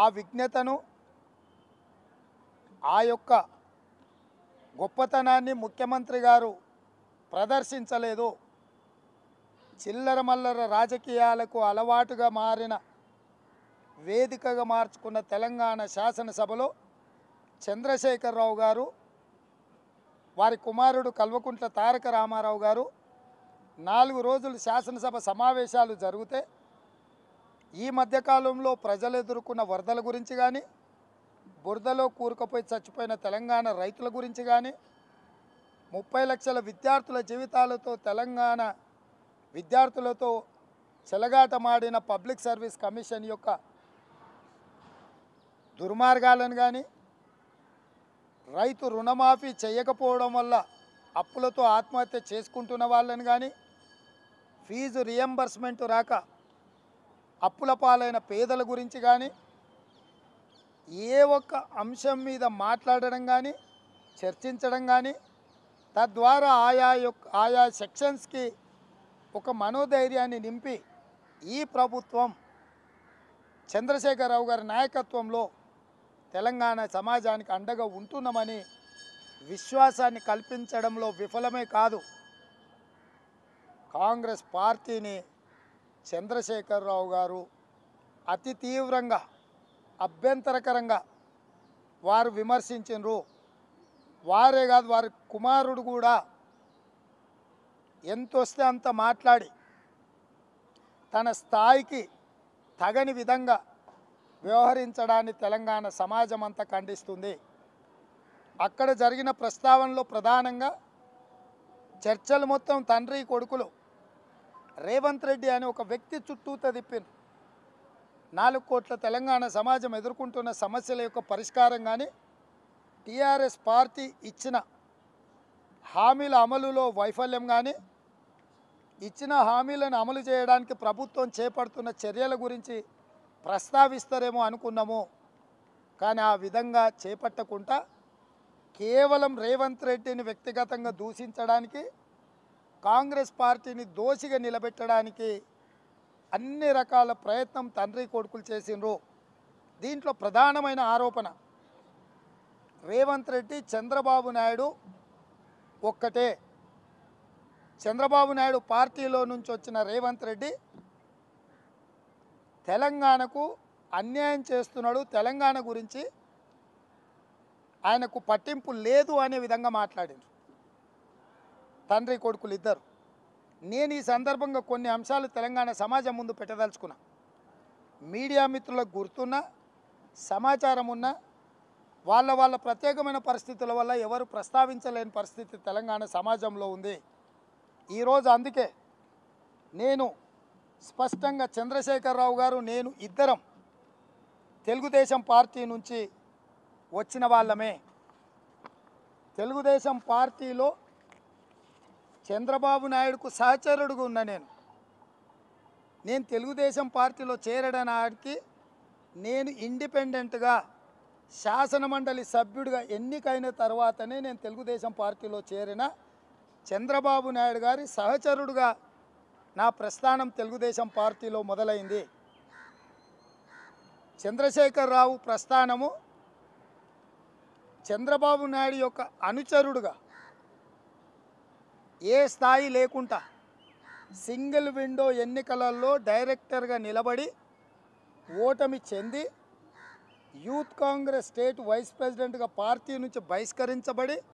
ఆ విజ్ఞతను ఆ యొక్క గొప్పతనాన్ని ముఖ్యమంత్రి గారు ప్రదర్శించలేదు చిల్లర మల్లర రాజకీయాలకు అలవాటుగా మారిన వేదికగా మార్చుకున్న తెలంగాణ శాసనసభలో చంద్రశేఖరరావు గారు వారి కుమారుడు కల్వకుంట్ల తారక రామారావు గారు నాలుగు రోజులు శాసనసభ సమావేశాలు జరిగితే ఈ మధ్యకాలంలో ప్రజలు ఎదుర్కొన్న వరదల గురించి కానీ బురదలో కూరుకుపోయి చచ్చిపోయిన తెలంగాణ రైతుల గురించి కానీ ముప్పై లక్షల విద్యార్థుల జీవితాలతో తెలంగాణ విద్యార్థులతో చెలగాటమాడిన పబ్లిక్ సర్వీస్ కమిషన్ యొక్క దుర్మార్గాలను కానీ రైతు రుణమాఫీ చేయకపోవడం వల్ల అప్పులతో ఆత్మహత్య చేసుకుంటున్న వాళ్ళని కానీ ఫీజు రియంబర్స్మెంట్ రాక అప్పుల పాలైన పేదల గురించి కానీ ఏ ఒక్క అంశం మీద మాట్లాడడం కానీ చర్చించడం కానీ తద్వారా ఆయా యొక్క ఆయా సెక్షన్స్కి ఒక మనోధైర్యాన్ని నింపి ఈ ప్రభుత్వం చంద్రశేఖరరావు గారి నాయకత్వంలో తెలంగాణ సమాజానికి అండగా ఉంటున్నామని విశ్వాసాన్ని కల్పించడంలో విఫలమే కాదు కాంగ్రెస్ పార్టీని చంద్రశేఖరరావు గారు అతి తీవ్రంగా అభ్యంతరకరంగా వారు విమర్శించరు వారే కాదు వారి కుమారుడు కూడా ఎంత వస్తే అంత మాట్లాడి తన స్థాయికి తగని విధంగా వ్యవహరించడాన్ని తెలంగాణ సమాజం అంతా ఖండిస్తుంది అక్కడ జరిగిన ప్రస్తావనలో ప్రధానంగా చర్చలు మొత్తం తండ్రి కొడుకులు రేవంత్ రెడ్డి అనే ఒక వ్యక్తి చుట్టూ తిప్పిండ్రు నాలుగు కోట్ల తెలంగాణ సమాజం ఎదుర్కొంటున్న సమస్యల యొక్క పరిష్కారం కానీ టీఆర్ఎస్ పార్టీ ఇచ్చిన హామీల అమలులో వైఫల్యం కానీ ఇచ్చిన హామీలను అమలు చేయడానికి ప్రభుత్వం చేపడుతున్న చర్యల గురించి ప్రస్తావిస్తారేమో అనుకున్నాము కానీ ఆ విధంగా చేపట్టకుండా కేవలం రేవంత్ రెడ్డిని వ్యక్తిగతంగా దూషించడానికి కాంగ్రెస్ పార్టీని దోషిగా నిలబెట్టడానికి అన్ని రకాల ప్రయత్నం తండ్రి కొడుకులు చేసిండ్రు దీంట్లో ప్రధానమైన ఆరోపణ రేవంత్ రెడ్డి చంద్రబాబు నాయుడు ఒక్కటే చంద్రబాబు నాయుడు పార్టీలో నుంచి వచ్చిన రేవంత్ రెడ్డి తెలంగాణకు అన్యాయం చేస్తున్నాడు తెలంగాణ గురించి ఆయనకు పట్టింపు లేదు అనే విధంగా మాట్లాడింది తండ్రి కొడుకులు ఇద్దరు నేను ఈ సందర్భంగా కొన్ని అంశాలు తెలంగాణ సమాజం ముందు పెట్టదలుచుకున్నా మీడియా మిత్రులకు గుర్తున్న సమాచారం ఉన్న వాళ్ళ వాళ్ళ ప్రత్యేకమైన పరిస్థితుల వల్ల ఎవరు ప్రస్తావించలేని పరిస్థితి తెలంగాణ సమాజంలో ఉంది ఈరోజు అందుకే నేను స్పష్టంగా చంద్రశేఖరరావు గారు నేను ఇద్దరం తెలుగుదేశం పార్టీ నుంచి వచ్చిన వాళ్ళమే తెలుగుదేశం పార్టీలో చంద్రబాబు నాయుడుకు సహచరుడుగా ఉన్నా నేను నేను తెలుగుదేశం పార్టీలో చేరడానికి నేను ఇండిపెండెంట్గా శాసనమండలి సభ్యుడిగా ఎన్నికైన తర్వాతనే నేను తెలుగుదేశం పార్టీలో చేరిన చంద్రబాబు నాయుడు గారి సహచరుడుగా నా ప్రస్థానం తెలుగుదేశం పార్టీలో మొదలైంది చంద్రశేఖరరావు ప్రస్థానము చంద్రబాబు నాయుడు యొక్క అనుచరుడుగా ఏ స్థాయి లేకుండా సింగిల్ విండో ఎన్నికలలో డైరెక్టర్గా నిలబడి ఓటమి చెంది యూత్ కాంగ్రెస్ స్టేట్ వైస్ ప్రెసిడెంట్గా పార్టీ నుంచి బహిష్కరించబడి